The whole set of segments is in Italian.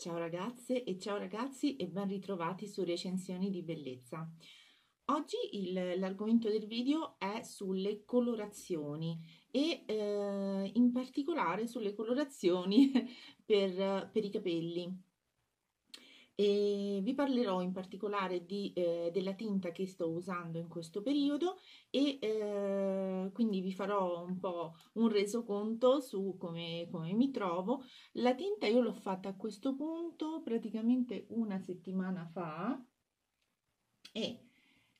Ciao ragazze e ciao ragazzi e ben ritrovati su Recensioni di Bellezza. Oggi l'argomento del video è sulle colorazioni e eh, in particolare sulle colorazioni per, per i capelli e vi parlerò in particolare di, eh, della tinta che sto usando in questo periodo e eh, quindi vi farò un po' un resoconto su come, come mi trovo. La tinta io l'ho fatta a questo punto praticamente una settimana fa e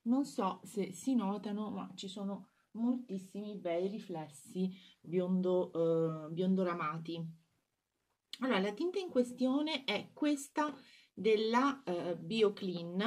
non so se si notano ma ci sono moltissimi bei riflessi biondo, eh, biondoramati. Allora, la tinta in questione è questa della eh, BioClean,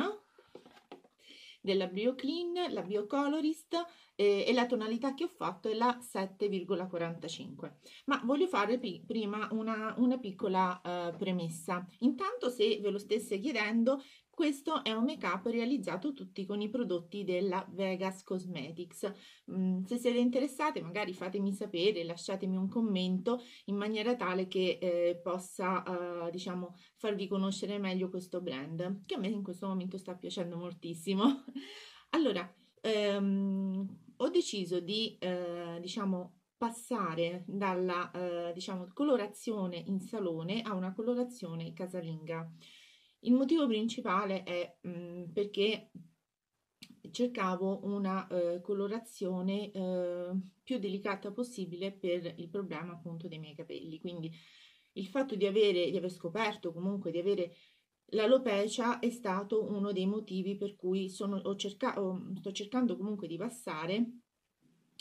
della BioClean, la BioColorist eh, e la tonalità che ho fatto è la 7,45. Ma voglio fare prima una, una piccola eh, premessa. Intanto se ve lo stesse chiedendo questo è un make-up realizzato tutti con i prodotti della Vegas Cosmetics. Mm, se siete interessate magari fatemi sapere, lasciatemi un commento in maniera tale che eh, possa eh, diciamo, farvi conoscere meglio questo brand che a me in questo momento sta piacendo moltissimo. allora, ehm, ho deciso di eh, diciamo, passare dalla eh, diciamo, colorazione in salone a una colorazione casalinga. Il motivo principale è mh, mm, perché cercavo una eh, colorazione eh, più delicata possibile per il problema appunto dei miei capelli. Quindi il fatto di, avere, di aver scoperto comunque di avere l'alopecia è stato uno dei motivi per cui sono, ho cerca, ho, sto cercando comunque di passare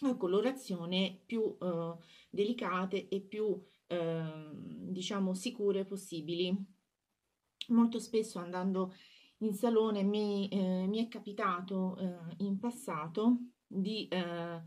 a colorazioni più eh, delicate e più ehm, diciamo sicure possibili molto spesso andando in salone mi, eh, mi è capitato eh, in passato di eh,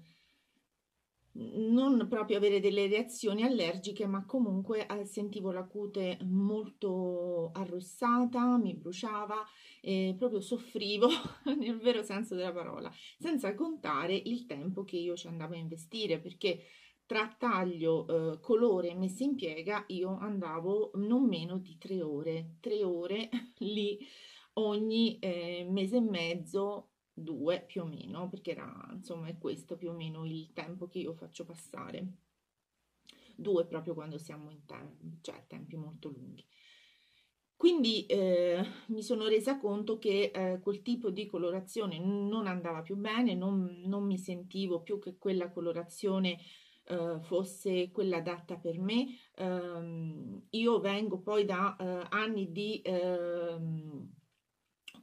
non proprio avere delle reazioni allergiche, ma comunque eh, sentivo la cute molto arrossata, mi bruciava, e proprio soffrivo nel vero senso della parola, senza contare il tempo che io ci andavo a investire, perché tra taglio, eh, colore e messa in piega io andavo non meno di tre ore, tre ore lì ogni eh, mese e mezzo, due più o meno, perché era insomma è questo più o meno il tempo che io faccio passare, due proprio quando siamo in tem cioè, tempi molto lunghi. Quindi eh, mi sono resa conto che eh, quel tipo di colorazione non andava più bene, non, non mi sentivo più che quella colorazione eh, fosse quella adatta per me. Eh, io vengo poi da eh, anni di ehm,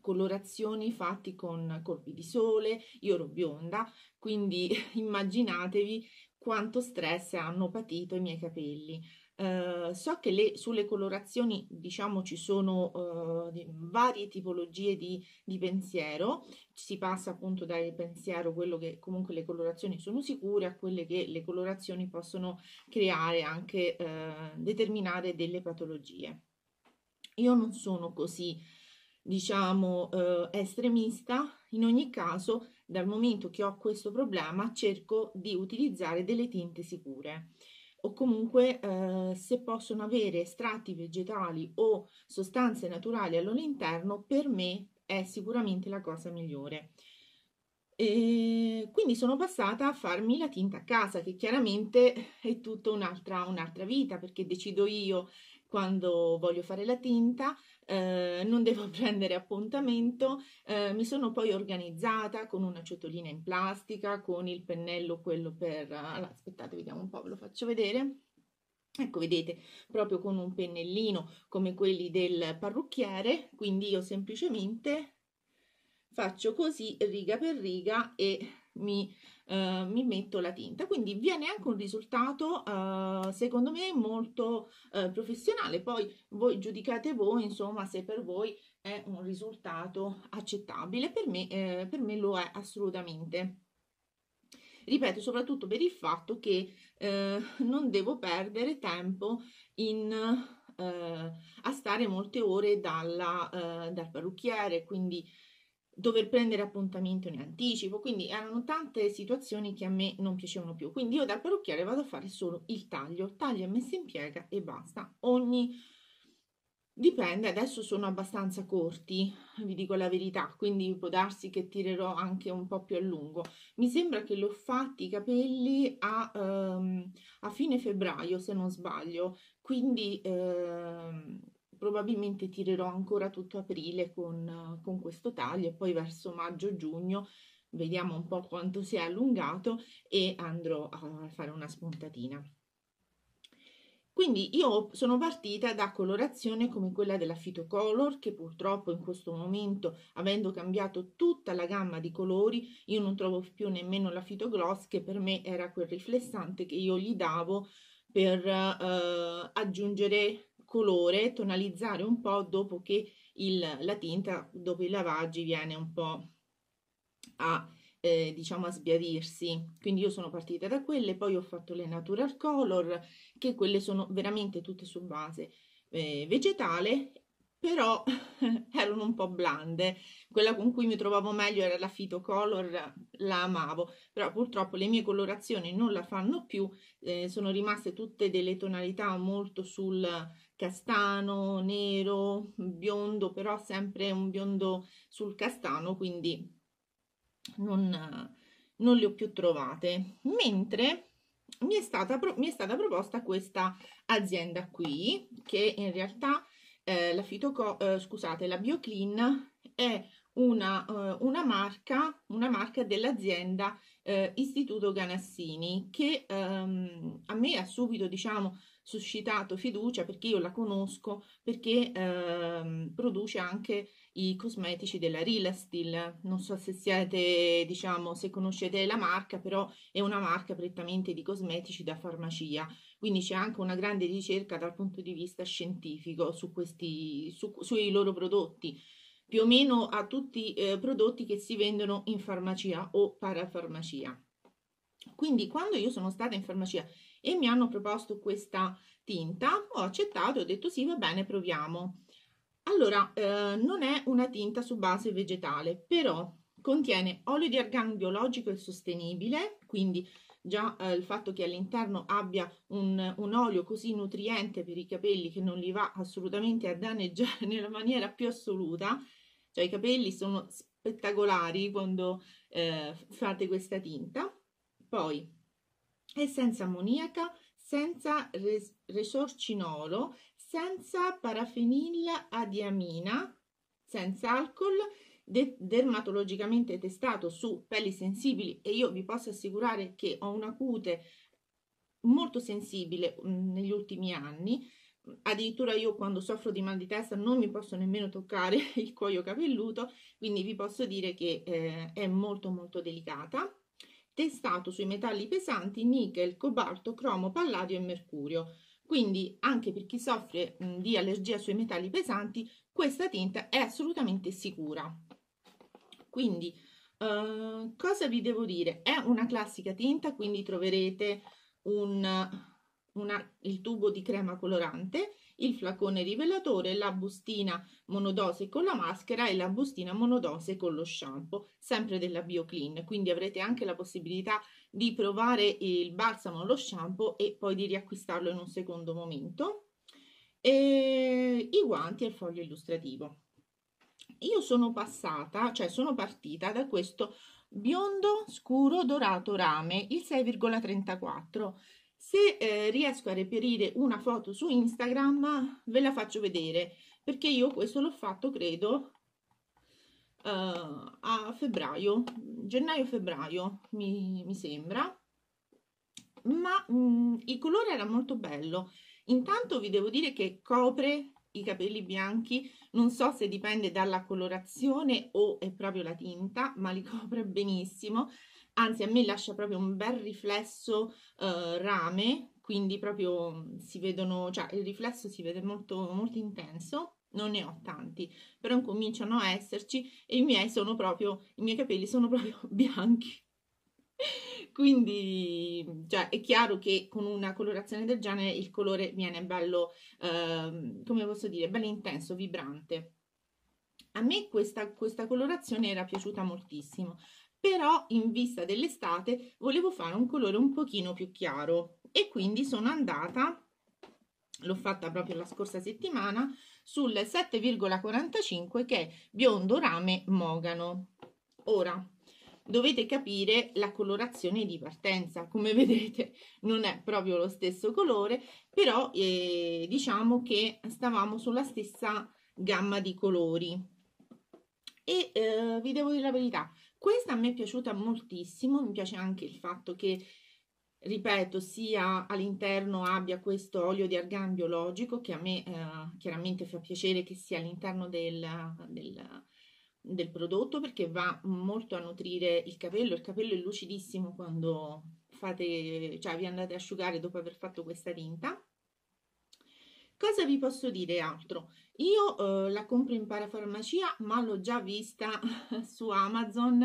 colorazioni fatti con colpi di sole, io ero bionda, quindi immaginatevi quanto stress hanno patito i miei capelli. Ehm, so che le, sulle colorazioni diciamo ci sono eh, varie tipologie di, di, pensiero, si passa appunto dal pensiero quello che comunque le colorazioni sono sicure a quelle che le colorazioni possono creare anche eh, determinare delle patologie. Io non sono così diciamo eh, estremista, in ogni caso dal momento che ho questo problema cerco di utilizzare delle tinte sicure o comunque eh, se possono avere estratti vegetali o sostanze naturali al loro interno, per me è sicuramente la cosa migliore. E quindi sono passata a farmi la tinta a casa, che chiaramente è tutta un'altra, un'altra vita, perché decido io quando voglio fare la tinta, eh, non devo prendere appuntamento, eh, mi sono poi organizzata con una ciotolina in plastica, con il pennello quello per... Allora, aspettate, vediamo un po', ve lo faccio vedere. Ecco, vedete, proprio con un pennellino come quelli del parrucchiere, quindi io semplicemente faccio così riga per riga e mi, eh, mi, metto la tinta. Quindi viene anche un risultato, eh, secondo me, molto eh, professionale. Poi voi giudicate voi, insomma, se per voi è un risultato accettabile. Per me, eh, per me lo è assolutamente. Ripeto, soprattutto per il fatto che eh, non devo perdere tempo in eh, a stare molte ore dalla, dal parrucchiere, quindi dover prendere appuntamento in anticipo, quindi erano tante situazioni che a me non piacevano più. Quindi io dal parrucchiere vado a fare solo il taglio, taglio e messa in piega e basta. Ogni dipende, adesso sono abbastanza corti, vi dico la verità, quindi può darsi che tirerò anche un po' più a lungo. Mi sembra che l'ho fatti i capelli a, ehm, a fine febbraio, se non sbaglio, quindi ehm, probabilmente tirerò ancora tutto aprile con, con questo taglio e poi verso maggio-giugno vediamo un po' quanto si è allungato e andrò a fare una spuntatina. Quindi io sono partita da colorazione come quella della Fitocolor che purtroppo in questo momento avendo cambiato tutta la gamma di colori io non trovo più nemmeno la Fitogloss che per me era quel riflessante che io gli davo per eh, aggiungere colore, tonalizzare un po' dopo che il, la tinta, dopo i lavaggi, viene un po' a, eh, diciamo, a sbiadirsi. Quindi io sono partita da quelle, poi ho fatto le natural color, che quelle sono veramente tutte su base eh, vegetale però erano un po' blande. Quella con cui mi trovavo meglio era la Fito Color, la amavo, però purtroppo le mie colorazioni non la fanno più, eh, sono rimaste tutte delle tonalità molto sul castano, nero, biondo, però sempre un biondo sul castano, quindi non, non le ho più trovate. Mentre mi è stata, mi è stata proposta questa azienda qui, che in realtà eh, la, eh, scusate, la Bioclean è una, uh, una, marca, una, marca, dell'azienda uh, Istituto Ganassini che um, a me ha subito diciamo, suscitato fiducia perché io la conosco perché uh, produce anche i cosmetici della Rilastil. Non so se siete, diciamo, se conoscete la marca, però è una marca prettamente di cosmetici da farmacia quindi c'è anche una grande ricerca dal punto di vista scientifico su questi, su, sui loro prodotti, più o meno a tutti i eh, prodotti che si vendono in farmacia o parafarmacia. Quindi quando io sono stata in farmacia e mi hanno proposto questa tinta, ho accettato e ho detto sì, va bene, proviamo. Allora, eh, non è una tinta su base vegetale, però contiene olio di argan biologico e sostenibile, quindi già eh, il fatto che all'interno abbia un, un, olio così nutriente per i capelli che non li va assolutamente a danneggiare nella maniera più assoluta, cioè i capelli sono spettacolari quando eh, fate questa tinta. Poi è senza ammoniaca, senza res- resorcinolo, senza parafenil adiamina, senza alcol, de- dermatologicamente testato su pelli sensibili e io vi posso assicurare che ho una cute molto sensibile mh, mm, negli ultimi anni. Addirittura io quando soffro di mal di testa non mi posso nemmeno toccare il cuoio capelluto, quindi vi posso dire che eh, è molto molto delicata. Testato sui metalli pesanti nickel, cobalto, cromo, palladio e mercurio. Quindi anche per chi soffre mh, mm, di allergia sui metalli pesanti, questa tinta è assolutamente sicura. Quindi, uh, cosa vi devo dire? È una classica tinta, quindi troverete un, una, il tubo di crema colorante, il flacone rivelatore, la bustina monodose con la maschera e la bustina monodose con lo shampoo, sempre della BioClean. Quindi avrete anche la possibilità di provare il balsamo, lo shampoo e poi di riacquistarlo in un secondo momento. E I guanti e il foglio illustrativo io sono passata, cioè sono partita da questo biondo scuro dorato rame, il 6,34. Se eh, riesco a reperire una foto su Instagram ve la faccio vedere, perché io questo l'ho fatto credo eh, a febbraio, gennaio-febbraio mi, mi, sembra, ma mh, mm, il colore era molto bello. Intanto vi devo dire che copre i capelli bianchi, non so se dipende dalla colorazione o è proprio la tinta, ma li copre benissimo, anzi a me lascia proprio un bel riflesso eh, rame, quindi proprio mm, si vedono, cioè il riflesso si vede molto, molto intenso, non ne ho tanti, però cominciano a esserci e i miei sono proprio, i miei capelli sono proprio bianchi. Quindi cioè, è chiaro che con una colorazione del genere il colore viene bello, eh, come posso dire, bello intenso, vibrante. A me questa, questa colorazione era piaciuta moltissimo, però in vista dell'estate volevo fare un colore un pochino più chiaro e quindi sono andata l'ho fatta proprio la scorsa settimana, sul 7,45 che è biondo rame mogano. Ora, dovete capire la colorazione di partenza come vedete non è proprio lo stesso colore però eh, diciamo che stavamo sulla stessa gamma di colori e eh, vi devo dire la verità questa a me è piaciuta moltissimo mi piace anche il fatto che ripeto sia all'interno abbia questo olio di argan biologico che a me eh, chiaramente fa piacere che sia all'interno del, del del prodotto perché va molto a nutrire il capello, il capello è lucidissimo quando fate, cioè vi andate a asciugare dopo aver fatto questa tinta. Cosa vi posso dire altro? Io eh, la compro in parafarmacia ma l'ho già vista su Amazon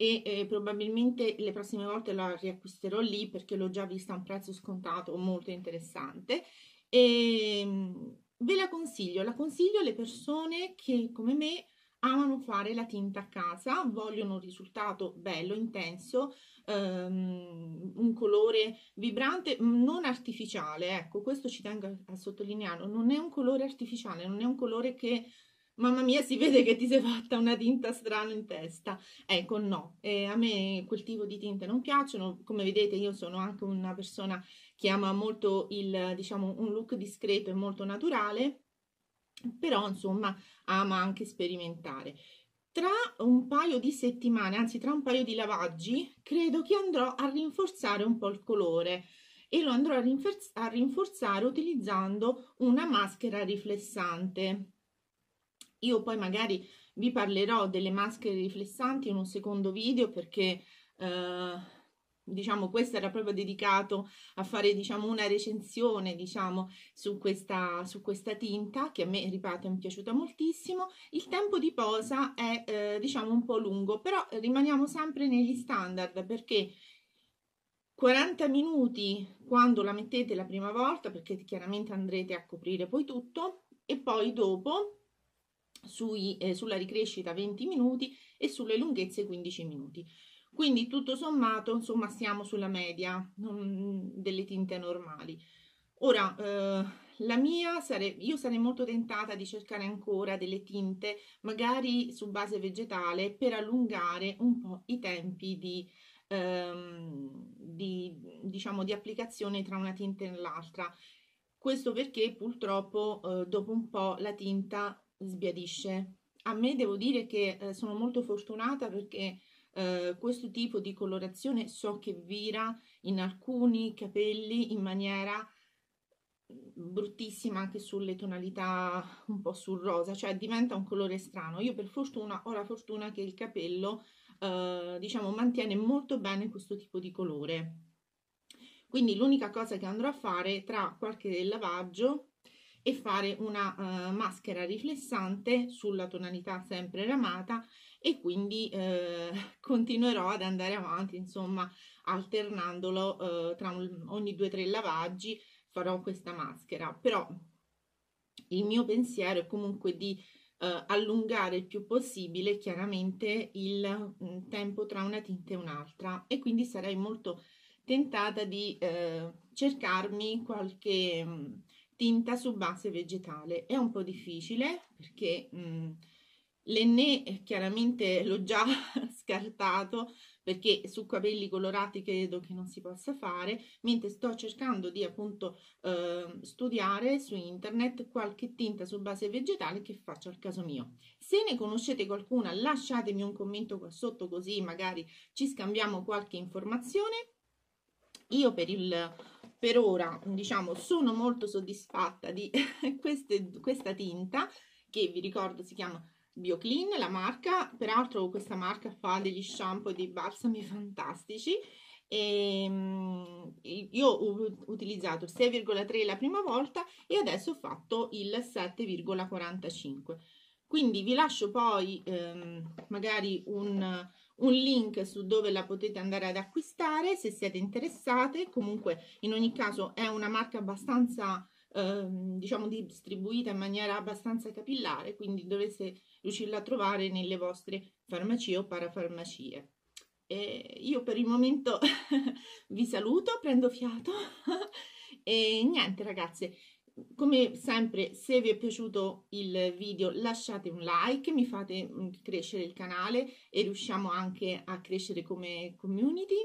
e eh, probabilmente le prossime volte la riacquisterò lì perché l'ho già vista a un prezzo scontato molto interessante e ehm, ve la consiglio, la consiglio alle persone che come me amano fare la tinta a casa, vogliono un risultato bello, intenso, ehm, un colore vibrante, non artificiale, ecco, questo ci tengo a, a sottolineare, non è un colore artificiale, non è un colore che mamma mia, si vede che ti sei fatta una tinta strana in testa. Ecco, no, eh, a me quel tipo di tinte non piacciono. Come vedete, io sono anche una persona che ama molto il, diciamo, un look discreto e molto naturale però insomma ama anche sperimentare. Tra un paio di settimane, anzi tra un paio di lavaggi, credo che andrò a rinforzare un po' il colore e lo andrò a, rinforz a rinforzare utilizzando una maschera riflessante. Io poi magari vi parlerò delle maschere riflessanti in un secondo video perché eh, diciamo questo era proprio dedicato a fare diciamo una recensione diciamo su questa, su questa tinta che a me ripeto è piaciuta moltissimo il tempo di posa è eh, diciamo un po' lungo però rimaniamo sempre negli standard perché 40 minuti quando la mettete la prima volta perché chiaramente andrete a coprire poi tutto e poi dopo sui, eh, sulla ricrescita 20 minuti e sulle lunghezze 15 minuti quindi tutto sommato, insomma, siamo sulla media non, delle tinte normali. Ora, eh, la mia sare io sarei molto tentata di cercare ancora delle tinte, magari su base vegetale, per allungare un po' i tempi di, ehm, di, diciamo, di applicazione tra una tinta e l'altra. Questo perché purtroppo eh, dopo un po' la tinta sbiadisce. A me devo dire che eh, sono molto fortunata perché eh, questo tipo di colorazione so che vira in alcuni capelli in maniera mm, bruttissima anche sulle tonalità un po' sul rosa, cioè diventa un colore strano. Io per fortuna ho la fortuna che il capello eh, diciamo mantiene molto bene questo tipo di colore. Quindi l'unica cosa che andrò a fare tra qualche lavaggio e fare una uh, maschera riflessante sulla tonalità sempre ramata e quindi eh, continuerò ad andare avanti, insomma, alternandolo eh, tra un, ogni due o tre lavaggi farò questa maschera, però il mio pensiero è comunque di eh, allungare il più possibile chiaramente il mm, tempo tra una tinta e un'altra e quindi sarei molto tentata di eh, cercarmi qualche mh, mm, tinta su base vegetale. È un po' difficile perché mh, mm, L'enne chiaramente l'ho già scartato perché su capelli colorati credo che non si possa fare, mentre sto cercando di appunto eh, studiare su internet qualche tinta su base vegetale che faccio al caso mio. Se ne conoscete qualcuna lasciatemi un commento qua sotto così magari ci scambiamo qualche informazione. Io per il per ora diciamo sono molto soddisfatta di queste, questa tinta che vi ricordo si chiama BioClean, la marca, peraltro questa marca fa degli shampoo e dei balsami fantastici e ehm, io ho utilizzato 6,3 la prima volta e adesso ho fatto il 7,45 quindi vi lascio poi ehm, magari un, un, link su dove la potete andare ad acquistare se siete interessate comunque in ogni caso è una marca abbastanza Ehm, diciamo distribuita in maniera abbastanza capillare, quindi dovreste riuscirla a trovare nelle vostre farmacie o parafarmacie. E io per il momento vi saluto, prendo fiato e niente ragazze, come sempre se vi è piaciuto il video lasciate un like, mi fate mm, crescere il canale e riusciamo anche a crescere come community,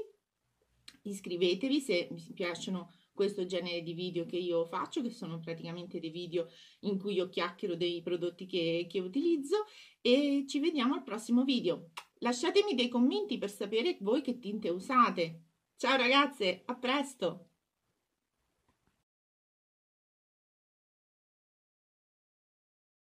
iscrivetevi se vi piacciono questo genere di video che io faccio, che sono praticamente dei video in cui io chiacchiero dei prodotti che, che utilizzo e ci vediamo al prossimo video. Lasciatemi dei commenti per sapere voi che tinte usate. Ciao ragazze, a presto!